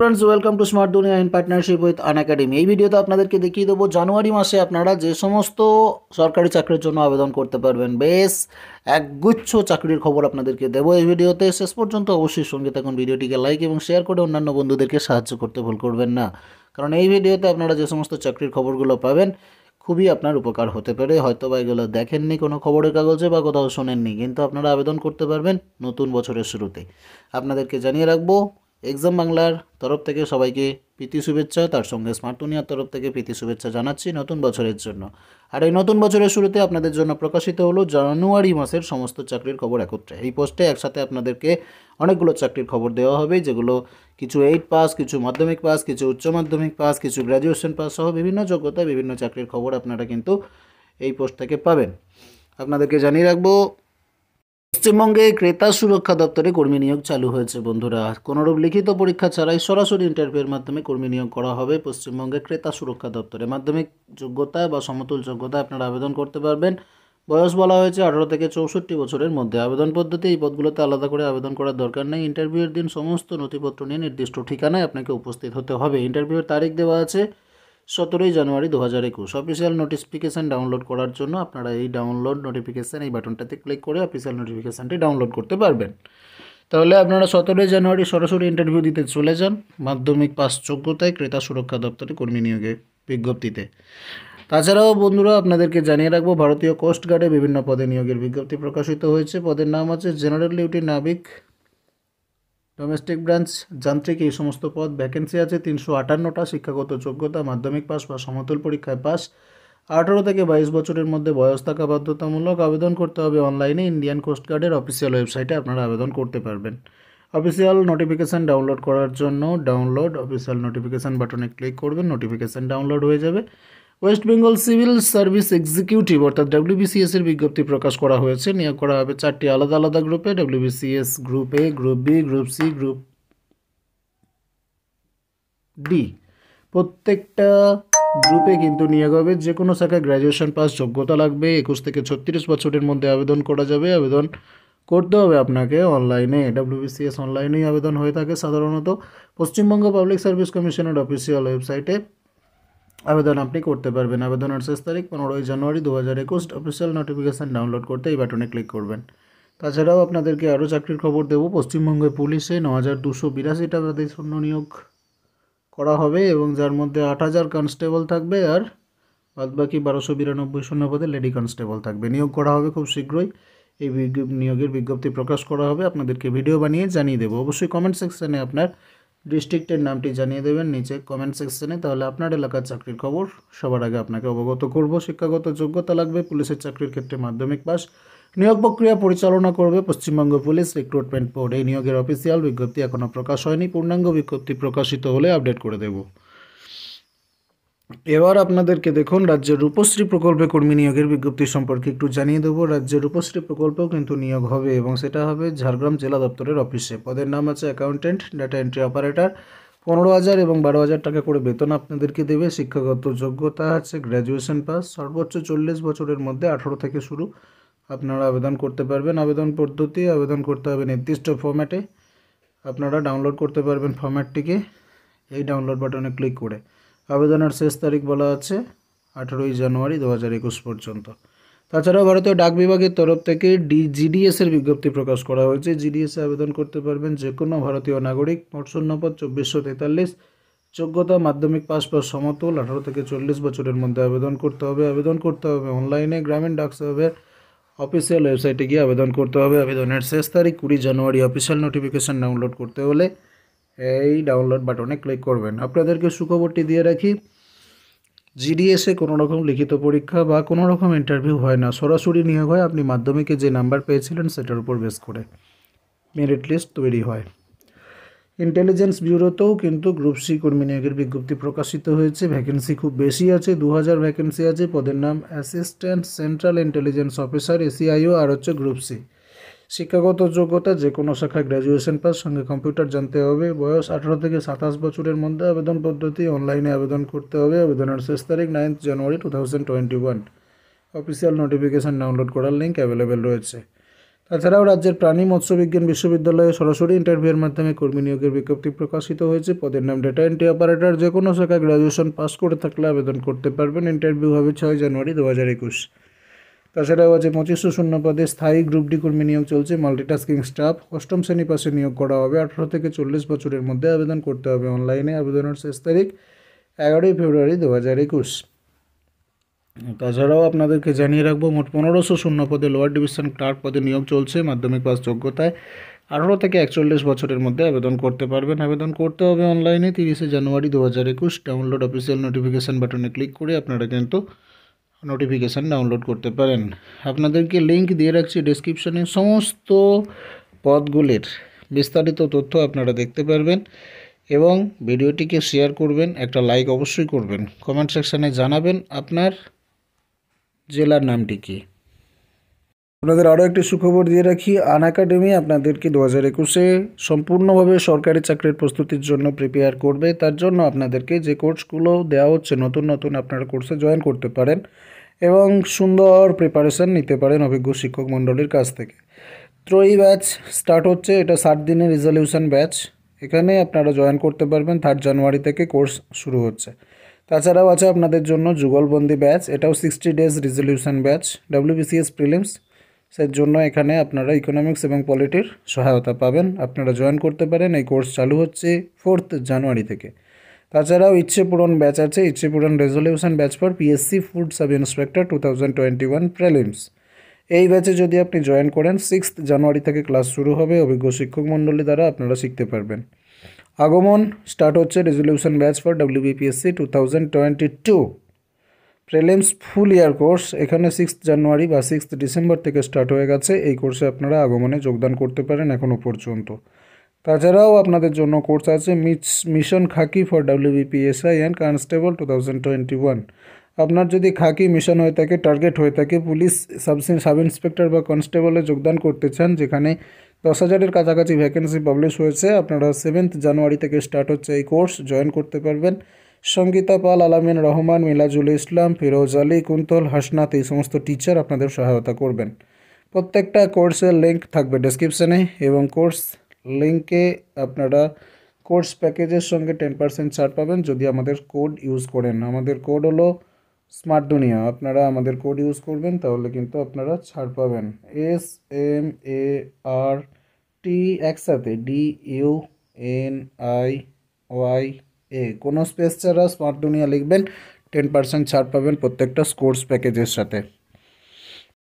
friends welcome to smart দুনিয়া in partnership with Unacademy এই ভিডিওতে আপনাদেরকে দেখিয়ে দেবো জানুয়ারি মাসে আপনারা যে সমস্ত সরকারি চাকরির জন্য আবেদন করতে পারবেন বেশ একগুচ্ছ চাকরির খবর আপনাদেরকে দেবো এই ভিডিওতে শেষ পর্যন্ত অবশ্যই সঙ্গে থাকুন ভিডিওটিকে লাইক এবং শেয়ার করে অন্যান্য বন্ধুদেরকে সাহায্য করতে ভুল করবেন না কারণ এই ভিডিওতে আপনারা যে সমস্ত চাকরির খবরগুলো পাবেন খুবই আপনার উপকার হতে পারে হয়তো বা এগুলো দেখেননি কোনো খবরের কাগজে বা কোথাও শোনেননি কিন্তু আপনারা আবেদন করতে পারবেন নতুন বছরের শুরুতে আপনাদেরকে জানিয়ে রাখবো এক্সাম বাংলার তরফ থেকে সবাইকে প্রীতি শুভেচ্ছা তার সঙ্গে দুনিয়ার তরফ থেকে প্রীতি শুভেচ্ছা জানাচ্ছি নতুন বছরের জন্য আর এই নতুন বছরের শুরুতে আপনাদের জন্য প্রকাশিত হলো জানুয়ারি মাসের সমস্ত চাকরির খবর একত্রে এই পোস্টে একসাথে আপনাদেরকে অনেকগুলো চাকরির খবর দেওয়া হবে যেগুলো কিছু এইট পাস কিছু মাধ্যমিক পাস কিছু উচ্চ মাধ্যমিক পাস কিছু গ্র্যাজুয়েশন পাস সহ বিভিন্ন যোগ্যতায় বিভিন্ন চাকরির খবর আপনারা কিন্তু এই পোস্ট থেকে পাবেন আপনাদেরকে জানিয়ে রাখবো পশ্চিমবঙ্গে ক্রেতা সুরক্ষা দপ্তরে কর্মী নিয়োগ চালু হয়েছে বন্ধুরা কোনোরূপ লিখিত পরীক্ষা ছাড়াই সরাসরি ইন্টারভিউর মাধ্যমে কর্মী নিয়োগ করা হবে পশ্চিমবঙ্গে ক্রেতা সুরক্ষা দপ্তরে মাধ্যমিক যোগ্যতা বা সমতুল যোগ্যতা আপনারা আবেদন করতে পারবেন বয়স বলা হয়েছে আঠারো থেকে চৌষট্টি বছরের মধ্যে আবেদন পদ্ধতি এই পদগুলোতে আলাদা করে আবেদন করার দরকার নেই ইন্টারভিউয়ের দিন সমস্ত নথিপত্র নিয়ে নির্দিষ্ট ঠিকানায় আপনাকে উপস্থিত হতে হবে ইন্টারভিউয়ের তারিখ দেওয়া আছে সতেরোই জানুয়ারি দু হাজার একুশ অফিসিয়াল নোটিফিকেশান ডাউনলোড করার জন্য আপনারা এই ডাউনলোড নোটিফিকেশান এই বাটনটাতে ক্লিক করে অফিসিয়াল নোটিফিকেশানটি ডাউনলোড করতে পারবেন তাহলে আপনারা সতেরোই জানুয়ারি সরাসরি ইন্টারভিউ দিতে চলে যান মাধ্যমিক পাস যোগ্যতায় ক্রেতা সুরক্ষা দপ্তরে কর্মী নিয়োগে বিজ্ঞপ্তিতে তাছাড়াও বন্ধুরা আপনাদেরকে জানিয়ে রাখবো ভারতীয় কোস্টগার্ডে বিভিন্ন পদে নিয়োগের বিজ্ঞপ্তি প্রকাশিত হয়েছে পদের নাম আছে জেনারেল ডিউটি নাবিক ডোমেস্টিক ব্রাঞ্চ যান্ত্রিক এই সমস্ত পদ ভ্যাকেন্সি আছে তিনশো আটান্নটা শিক্ষাগত যোগ্যতা মাধ্যমিক পাস বা সমতল পরীক্ষায় পাস আঠারো থেকে বাইশ বছরের মধ্যে বয়স থাকা বাধ্যতামূলক আবেদন করতে হবে অনলাইনে ইন্ডিয়ান কোস্টগার্ডের অফিসিয়াল ওয়েবসাইটে আপনারা আবেদন করতে পারবেন অফিসিয়াল নোটিফিকেশান ডাউনলোড করার জন্য ডাউনলোড অফিসিয়াল নোটিফিকেশান বাটনে ক্লিক করবেন নোটিফিকেশান ডাউনলোড হয়ে যাবে West Bengal civil service executive অর্থাৎ ডাব্লিউবিসিএস এর বিজ্ঞপ্তি প্রকাশ করা হয়েছে নিয়োগ করা হবে চারটি আলাদা আলাদা গ্রুপে WBCS group A group B group C group D প্রত্যেকটা গ্রুপে কিন্তু নিয়োগ হবে যে কোনো শাখায় গ্র্যাজুয়েশন পাস যোগ্যতা লাগবে একুশ থেকে ছত্রিশ বছরের মধ্যে আবেদন করা যাবে আবেদন করতে হবে আপনাকে অনলাইনে ডাব্লিউবিসিএস অনলাইনেই আবেদন হয়ে থাকে সাধারণত পশ্চিমবঙ্গ পাবলিক সার্ভিস কমিশনের অফিসিয়াল ওয়েবসাইটে আবেদন আপনি করতে পারবেন আবেদনের শেষ তারিখ পনেরোই জানুয়ারি দু হাজার একুশ অফিসিয়াল নোটিফিকেশান ডাউনলোড করতে এই বাটনে ক্লিক করবেন তাছাড়াও আপনাদেরকে আরও চাকরির খবর দেব পশ্চিমবঙ্গে পুলিশে ন হাজার দুশো বিরাশিটা তাদের শূন্য নিয়োগ করা হবে এবং যার মধ্যে আট হাজার কনস্টেবল থাকবে আর বাদবাকি বারোশো বিরানব্বই শূন্য পদে লেডি কনস্টেবল থাকবে নিয়োগ করা হবে খুব শীঘ্রই এই নিয়োগের বিজ্ঞপ্তি প্রকাশ করা হবে আপনাদেরকে ভিডিও বানিয়ে জানিয়ে দেবো অবশ্যই কমেন্ট সেকশানে আপনার ডিস্ট্রিক্টের নামটি জানিয়ে দেবেন নিচে কমেন্ট সেকশনে তাহলে আপনার এলাকার চাকরির খবর সবার আগে আপনাকে অবগত করব শিক্ষাগত যোগ্যতা লাগবে পুলিশের চাকরির ক্ষেত্রে মাধ্যমিক পাস নিয়োগ প্রক্রিয়া পরিচালনা করবে পশ্চিমবঙ্গ পুলিশ রিক্রুটমেন্ট বোর্ড এই নিয়োগের অফিসিয়াল বিজ্ঞপ্তি এখনও প্রকাশ হয়নি পূর্ণাঙ্গ বিজ্ঞপ্তি প্রকাশিত হলে আপডেট করে দেবো এবার আপনাদেরকে দেখুন রাজ্যের রূপশ্রী প্রকল্পে কর্মী নিয়োগের বিজ্ঞপ্তি সম্পর্কে একটু জানিয়ে দেবো রাজ্যের রূপশ্রী প্রকল্পেও কিন্তু নিয়োগ হবে এবং সেটা হবে ঝাড়গ্রাম জেলা দপ্তরের অফিসে পদের নাম আছে অ্যাকাউন্টেন্ট ডাটা এন্ট্রি অপারেটর পনেরো হাজার এবং বারো হাজার টাকা করে বেতন আপনাদেরকে দেবে শিক্ষাগত যোগ্যতা আছে গ্র্যাজুয়েশন পাস সর্বোচ্চ চল্লিশ বছরের মধ্যে আঠারো থেকে শুরু আপনারা আবেদন করতে পারবেন আবেদন পদ্ধতি আবেদন করতে হবে নির্দিষ্ট ফর্ম্যাটে আপনারা ডাউনলোড করতে পারবেন ফর্ম্যাটটিকে এই ডাউনলোড বাটনে ক্লিক করে আবেদনের শেষ তারিখ বলা আছে আঠেরোই জানুয়ারি দু পর্যন্ত তাছাড়াও ভারতীয় ডাক বিভাগের তরফ থেকে ডি জিডিএসের বিজ্ঞপ্তি প্রকাশ করা হয়েছে জিডিএসে আবেদন করতে পারবেন যে কোনো ভারতীয় নাগরিক মোট শূন্য শূন্যপদ চব্বিশশো তেতাল্লিশ যোগ্যতা মাধ্যমিক পাসপোর্ট সমতল আঠারো থেকে চল্লিশ বছরের মধ্যে আবেদন করতে হবে আবেদন করতে হবে অনলাইনে গ্রামীণ ডাক সার্ভের অফিসিয়াল ওয়েবসাইটে গিয়ে আবেদন করতে হবে আবেদনের শেষ তারিখ কুড়ি জানুয়ারি অফিসিয়াল নোটিফিকেশান ডাউনলোড করতে হলে এই ডাউনলোড বাটনে ক্লিক করবেন আপনাদেরকে সুখবরটি দিয়ে রাখি জিডিএসে কোনো রকম লিখিত পরীক্ষা বা কোনো রকম ইন্টারভিউ হয় না সরাসরি নিয়োগ হয় আপনি মাধ্যমিকে যে নাম্বার পেয়েছিলেন সেটার উপর বেস করে মেরিট লিস্ট তৈরি হয় ইন্টেলিজেন্স ব্যুরোতেও কিন্তু গ্রুপ সি কর্মী নিয়োগের বিজ্ঞপ্তি প্রকাশিত হয়েছে ভ্যাকেন্সি খুব বেশি আছে দু হাজার ভ্যাকেন্সি আছে পদের নাম assistant central intelligence officer ACIO আর হচ্ছে গ্রুপ সি শিক্ষাগত যোগ্যতা যে কোনো শাখায় গ্র্যাজুয়েশন পাস সঙ্গে কম্পিউটার জানতে হবে বয়স আঠারো থেকে সাতাশ বছরের মধ্যে আবেদন পদ্ধতি অনলাইনে আবেদন করতে হবে আবেদনের শেষ তারিখ ninth January two thousand twenty one official notification download করার লিঙ্ক অ্যাভেলেবেল রয়েছে তাছাড়াও রাজ্যের প্রাণী মৎস্যবিজ্ঞান বিশ্ববিদ্যালয়ে সরাসরি ইন্টারভিউয়ের মাধ্যমে কর্মী নিয়োগের বিজ্ঞপ্তি প্রকাশিত হয়েছে পদের নাম ডেটা এন্ট্রি অপারেটর যে কোনো শাখায় গ্র্যাজুয়েশন পাস করে থাকলে আবেদন করতে পারবেন ইন্টারভিউ হবে ছয় জানুয়ারি দু হাজার একুশ তাছাড়াও আছে পঁচিশশো শূন্য পদে স্থায়ী গ্রুপ ডি কর্মী নিয়োগ চলছে মাল্টিটাস্কিং স্টাফ অষ্টম শ্রেণী পাশে নিয়োগ করা হবে আঠারো থেকে চল্লিশ বছরের মধ্যে আবেদন করতে হবে অনলাইনে আবেদনের শেষ তারিখ এগারোই ফেব্রুয়ারি দু হাজার একুশ তাছাড়াও আপনাদেরকে জানিয়ে রাখবো মোট পনেরোশো শূন্য পদে লোয়ার ডিভিশন ক্লার্ক পদে নিয়োগ চলছে মাধ্যমিক পাস যোগ্যতায় আঠারো থেকে একচল্লিশ বছরের মধ্যে আবেদন করতে পারবেন আবেদন করতে হবে অনলাইনে তিরিশে জানুয়ারি দু হাজার একুশ ডাউনলোড অফিসিয়াল নোটিফিকেশান বাটনে ক্লিক করে আপনারা কিন্তু নোটিফিকেশান ডাউনলোড করতে পারেন আপনাদেরকে লিঙ্ক দিয়ে রাখছি ডিসক্রিপশানে সমস্ত পদগুলির বিস্তারিত তথ্য আপনারা দেখতে পারবেন এবং ভিডিওটিকে শেয়ার করবেন একটা লাইক অবশ্যই করবেন কমেন্ট সেকশানে জানাবেন আপনার জেলার নামটি কী আপনাদের আরও একটি সুখবর দিয়ে রাখি আন একাডেমি আপনাদেরকে দু হাজার একুশে সম্পূর্ণভাবে সরকারি চাকরির প্রস্তুতির জন্য প্রিপেয়ার করবে তার জন্য আপনাদেরকে যে কোর্সগুলো দেওয়া হচ্ছে নতুন নতুন আপনারা কোর্সে জয়েন করতে পারেন এবং সুন্দর প্রিপারেশান নিতে পারেন অভিজ্ঞ শিক্ষক মণ্ডলীর কাছ থেকে ত্রয়ী ব্যাচ স্টার্ট হচ্ছে এটা ষাট দিনের রিজলিউশন ব্যাচ এখানে আপনারা জয়েন করতে পারবেন থার্ড জানুয়ারি থেকে কোর্স শুরু হচ্ছে তাছাড়াও আছে আপনাদের জন্য যুগলবন্দি ব্যাচ এটাও sixty days resolution batch WBCS prelims সেই জন্য এখানে আপনারা ইকোনমিক্স এবং পলিটির সহায়তা পাবেন আপনারা জয়েন করতে পারেন এই কোর্স চালু হচ্ছে ফোর্থ জানুয়ারি থেকে তাছাড়াও ইচ্ছে পূরণ ব্যাচ আছে ইচ্ছে পূরণ resolution batch for PSC food sub inspector two thousand twenty one prelims এই ব্যাচে যদি আপনি জয়েন করেন সিক্সথ জানুয়ারি থেকে ক্লাস শুরু হবে অভিজ্ঞ শিক্ষক মণ্ডলী দ্বারা আপনারা শিখতে পারবেন আগমন স্টার্ট হচ্ছে resolution batch for WBPSC two thousand twenty two prelims full year course এখানে সিক্স জানুয়ারি বা সিক্সথ ডিসেম্বর থেকে স্টার্ট হয়ে গেছে এই কোর্সে আপনারা আগমনে যোগদান করতে পারেন এখনও পর্যন্ত তাছাড়াও আপনাদের জন্য কোর্স আছে miss mission khaki for WBPSI and constable two thousand twenty one আপনার যদি খাকি মিশন হয়ে থাকে টার্গেট হয়ে থাকে পুলিশ সাব সাব ইন্সপেক্টর বা কনস্টেবলে যোগদান করতে চান যেখানে দশ হাজারের কাছাকাছি ভ্যাকেন্সি পাবলিশ হয়েছে আপনারা সেভেন্থ জানুয়ারি থেকে স্টার্ট হচ্ছে এই কোর্স জয়েন করতে পারবেন সঙ্গীতা পাল আলামিন রহমান মিলাজুল ইসলাম ফিরোজ আলী কুন্তল হাসনাত এই সমস্ত টিচার আপনাদের সহায়তা করবেন প্রত্যেকটা কোর্সের লিঙ্ক থাকবে ডিসক্রিপশানে এবং কোর্স লিঙ্কে আপনারা কোর্স প্যাকেজের সঙ্গে টেন পার্সেন্ট ছাড় পাবেন যদি আমাদের কোড ইউজ করেন আমাদের কোড হলো স্মার্ট দুনিয়া আপনারা আমাদের কোড ইউজ করবেন তাহলে কিন্তু আপনারা ছাড় পাবেন S M A R T একসাথে D U N I Y A কোন স্পেশাল স্পট ডোনিয়া লিখবেন 10% ছাড় পাবেন প্রত্যেকটা স্কোর্স প্যাকেজের সাথে